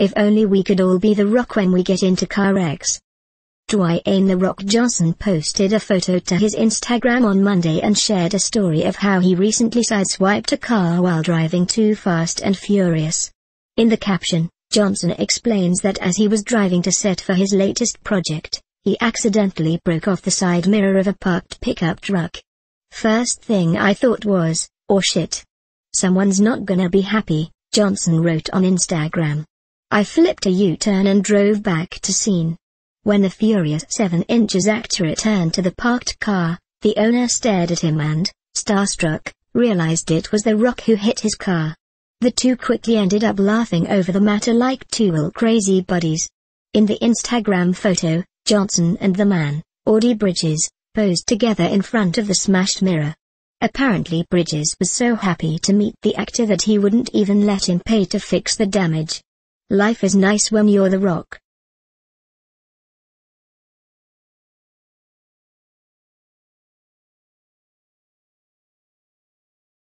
If only we could all be the rock when we get into car wrecks. Dwayne The Rock Johnson posted a photo to his Instagram on Monday and shared a story of how he recently sideswiped a car while driving too fast and furious. In the caption, Johnson explains that as he was driving to set for his latest project, he accidentally broke off the side mirror of a parked pickup truck. First thing I thought was, oh shit. Someone's not gonna be happy, Johnson wrote on Instagram. I flipped a U-turn and drove back to scene. When the furious seven inches actor returned to the parked car, the owner stared at him and, starstruck, realized it was The Rock who hit his car. The two quickly ended up laughing over the matter like two old crazy buddies. In the Instagram photo, Johnson and the man, Audie Bridges, posed together in front of the smashed mirror. Apparently Bridges was so happy to meet the actor that he wouldn't even let him pay to fix the damage. Life is nice when you're the rock.